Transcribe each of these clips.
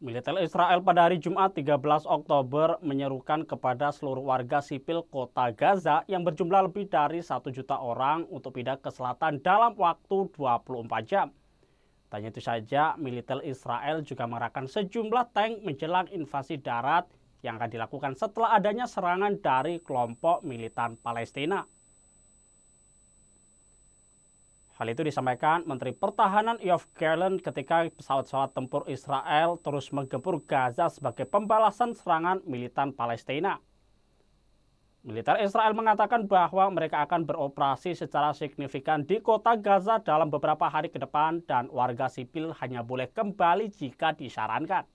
Militer Israel pada hari Jumat 13 Oktober menyerukan kepada seluruh warga sipil kota Gaza yang berjumlah lebih dari 1 juta orang untuk pindah ke selatan dalam waktu 24 jam. Tanya itu saja, militer Israel juga mengerahkan sejumlah tank menjelang invasi darat yang akan dilakukan setelah adanya serangan dari kelompok militan Palestina. Hal itu disampaikan Menteri Pertahanan Yoav Gallant ketika pesawat-pesawat tempur Israel terus menggempur Gaza sebagai pembalasan serangan militan Palestina. Militer Israel mengatakan bahwa mereka akan beroperasi secara signifikan di kota Gaza dalam beberapa hari ke depan dan warga sipil hanya boleh kembali jika disarankan.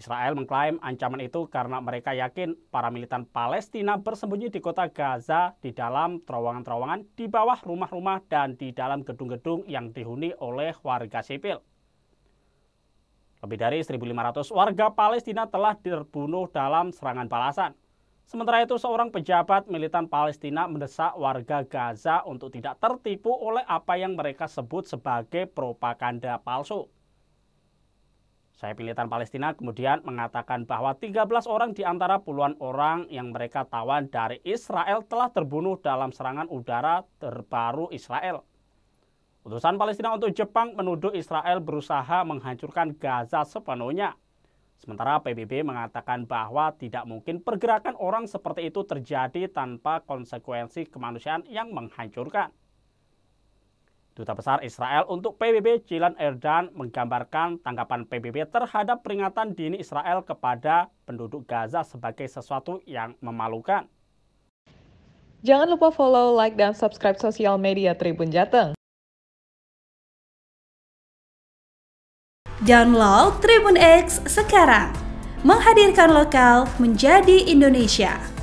Israel mengklaim ancaman itu karena mereka yakin para militan Palestina bersembunyi di kota Gaza di dalam terowongan-terowongan di bawah rumah-rumah dan di dalam gedung-gedung yang dihuni oleh warga sipil. Lebih dari 1.500 warga Palestina telah terbunuh dalam serangan balasan. Sementara itu, seorang pejabat militan Palestina mendesak warga Gaza untuk tidak tertipu oleh apa yang mereka sebut sebagai propaganda palsu. Saya tanpa Palestina kemudian mengatakan bahwa 13 orang di antara puluhan orang yang mereka tawan dari Israel telah terbunuh dalam serangan udara terbaru Israel. Utusan Palestina untuk Jepang menuduh Israel berusaha menghancurkan Gaza sepenuhnya. Sementara PBB mengatakan bahwa tidak mungkin pergerakan orang seperti itu terjadi tanpa konsekuensi kemanusiaan yang menghancurkan. Duta Besar Israel untuk PBB Cilan Erdan menggambarkan tanggapan PBB terhadap peringatan dini Israel kepada penduduk Gaza sebagai sesuatu yang memalukan. Jangan lupa follow, like, dan subscribe sosial media Tribun Jateng. Download Tribun X sekarang. Menghadirkan lokal menjadi Indonesia.